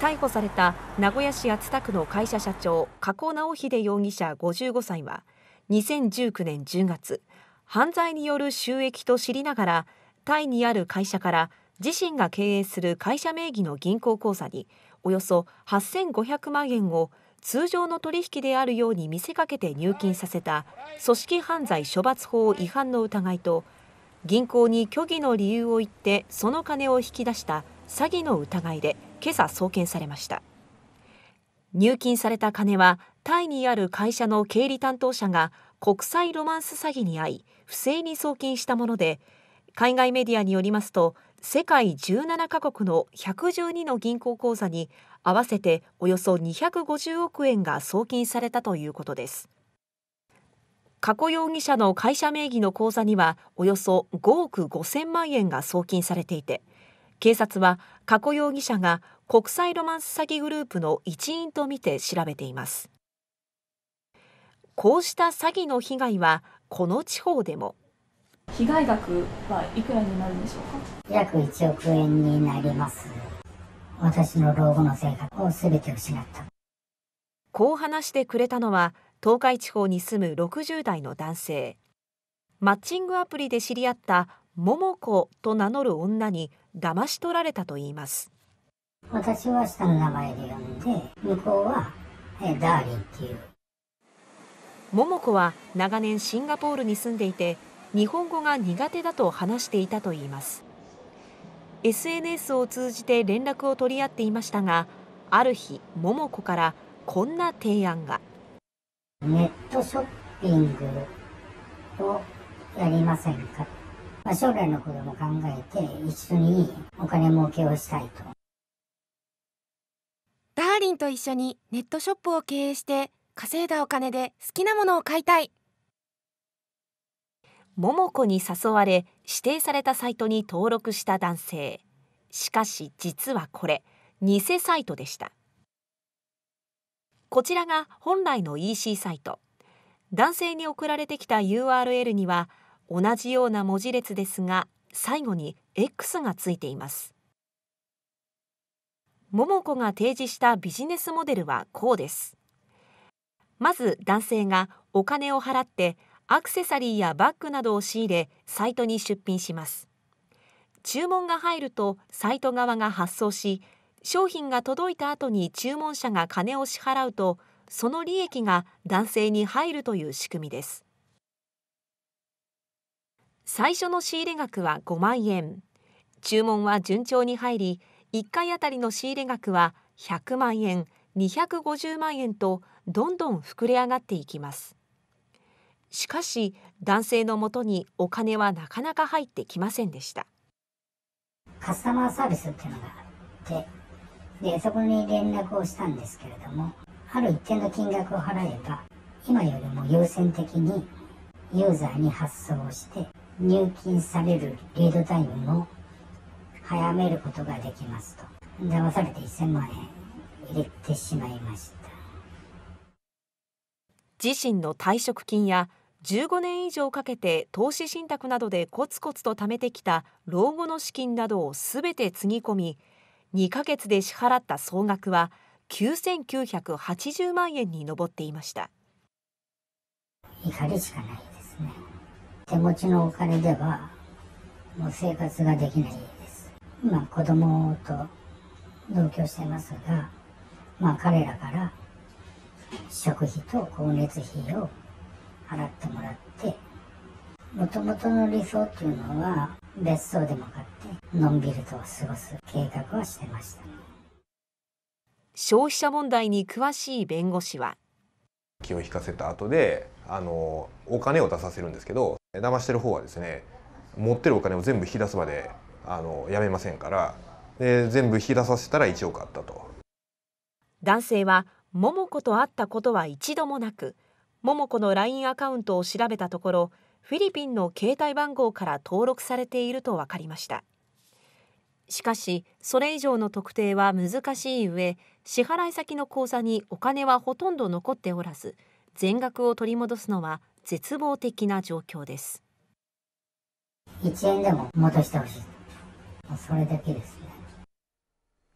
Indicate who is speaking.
Speaker 1: 逮捕された名古屋市厚田区の会社社長加古直秀容疑者55歳は2019年10月犯罪による収益と知りながらタイにある会社から自身が経営する会社名義の銀行口座におよそ8500万円を通常の取引であるように見せかけて入金させた組織犯罪処罰法違反の疑いと銀行に虚偽の理由を言ってその金を引き出した詐欺の疑いで今朝送検されました入金された金はタイにある会社の経理担当者が国際ロマンス詐欺に遭い不正に送金したもので海外メディアによりますと世界17カ国の112の銀行口座に合わせておよそ250億円が送金されたということです加古容疑者の会社名義の口座にはおよそ5億5000万円が送金されていて警察は加古容疑者が国際ロマンス詐欺グループの一員とみて調べていますこうした詐欺の被害はこの地方でも被害額はいくらになるんでしょう
Speaker 2: か約1億円になります私の老後の生活を全て失った
Speaker 1: こう話してくれたのは東海地方に住む60代の男性マッチングアプリで知り合った桃子と名乗る女に騙し取られたといいます
Speaker 2: 私は下の名前で呼んで向こうはえダーリンっていう
Speaker 1: 桃子は長年シンガポールに住んでいて日本語が苦手だと話していたといいます SNS を通じて連絡を取り合っていましたがある日桃子からこんな提案が
Speaker 2: ネットショッピングをやりませんかまあ、将来のことも考えて一緒にお金儲けをしたいと。
Speaker 1: ダーリンと一緒にネットショップを経営して稼いだお金で好きなものを買いたい。桃子に誘われ指定されたサイトに登録した男性しかし実はこれ偽サイトでしたこちらが本来の EC サイト男性に送られてきた URL には同じような文字列ですが最後に X がついています桃子が提示したビジネスモデルはこうですまず男性がお金を払ってアクセサリーやバッグなどを仕入れサイトに出品します注文が入るとサイト側が発送し商品が届いた後に注文者が金を支払うとその利益が男性に入るという仕組みです最初の仕入れ額は5万円注文は順調に入り1回あたりの仕入れ額は100万円250万円とどんどん膨れ上がっていきますしかし男性のもとにお金はなかなか
Speaker 2: 入ってきませんでしたカスタマーサービスっていうのがあってでそこに連絡をしたんですけれどもある一定の金額を払えば今よりも優先的にユーザーに発送して入金されるリードタイムを早めることができますと。騙されて1000万円入れてしまいました。
Speaker 1: 自身の退職金や15年以上かけて投資信託などでコツコツと貯めてきた老後の資金などをすべてつぎ込み2ヶ月で支払った総額は9980万円に上っていました
Speaker 2: 怒りしかない手持ちのお金ではもう生活ができないですまあ子供と同居してますがまあ彼らから食費と光熱費を払ってもらってもともとの理想っていうのは別荘でも買ってのんびりと過ごす計画はしてました、
Speaker 1: 消費者問題に詳しい弁護士は気を引かせた後であのお金を出させるんですけど騙してる方はですね持ってるお金を全部引き出すまであのやめませんからで全部引き出させたら1億あったと男性は桃子と会ったことは一度もなく桃子の LINE アカウントを調べたところフィリピンの携帯番号から登録されていると分かりましたしかしそれ以上の特定は難しい上支払い先の口座にお金はほとんど残っておらず全額を取り戻すのは絶望的な状況です
Speaker 2: 1円でも戻してほしいそれだけです